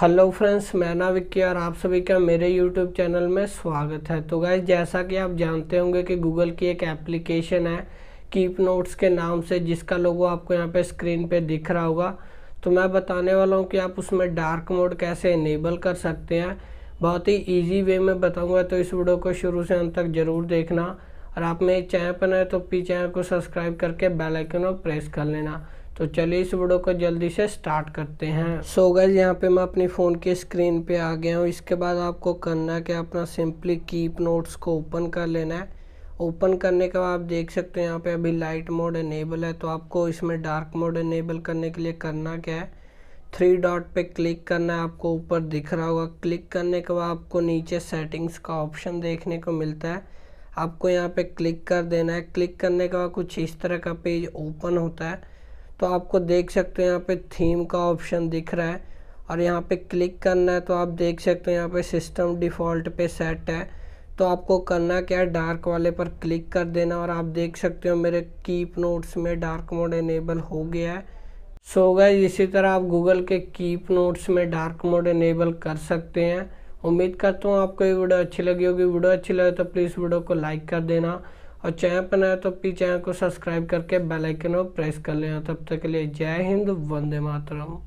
hello friends मैं ना विक्की और आप सभी का मेरे यूट्यूब चैनल में स्वागत है तो गाइज जैसा कि आप जानते होंगे कि गूगल की एक एप्लीकेशन है कीप नोट्स के नाम से जिसका लोगो आपको यहाँ पे स्क्रीन पे दिख रहा होगा तो मैं बताने वाला हूँ कि आप उसमें डार्क मोड कैसे इनेबल कर सकते हैं बहुत ही ईजी वे में बताऊँगा तो इस वीडियो को शुरू से अंत तक ज़रूर देखना और आप मेरे चैनल तो पर नए तो पी चैनल को सब्सक्राइब करके बेलाइकन और प्रेस कर लेना तो चलिए इस वीडियो को जल्दी से स्टार्ट करते हैं सो so गैस यहाँ पे मैं अपनी फ़ोन के स्क्रीन पे आ गया हूँ इसके बाद आपको करना है कि अपना सिंपली कीप नोट्स को ओपन कर लेना है ओपन करने के बाद आप देख सकते हैं यहाँ पे अभी लाइट मोड इनेबल है तो आपको इसमें डार्क मोड इनेबल करने के लिए करना क्या है थ्री डॉट पे क्लिक करना है आपको ऊपर दिख रहा होगा क्लिक करने के बाद आपको नीचे सेटिंग्स का ऑप्शन देखने को मिलता है आपको यहाँ पे क्लिक कर देना है क्लिक करने के बाद कुछ इस तरह का पेज ओपन होता है तो आपको देख सकते हैं यहाँ पे थीम का ऑप्शन दिख रहा है और यहाँ पे क्लिक करना है तो आप देख सकते हैं यहाँ पे सिस्टम डिफ़ॉल्ट पे सेट है तो आपको करना क्या है डार्क वाले पर क्लिक कर देना और आप देख सकते हो मेरे कीप नोट्स में डार्क मोड इनेबल हो गया है सो so गए इसी तरह आप गूगल के कीप नोट्स में डार्क मोड इनेबल कर सकते हैं उम्मीद करता हूँ आपको ये वीडियो अच्छी लगी होगी वीडियो अच्छी लगे तो प्लीज़ वीडियो को लाइक कर देना और चैनल पर नया तो प्लीज चैनल को सब्सक्राइब करके बेल आइकन को प्रेस कर लेना तब तक के लिए जय हिंद वंदे मातरम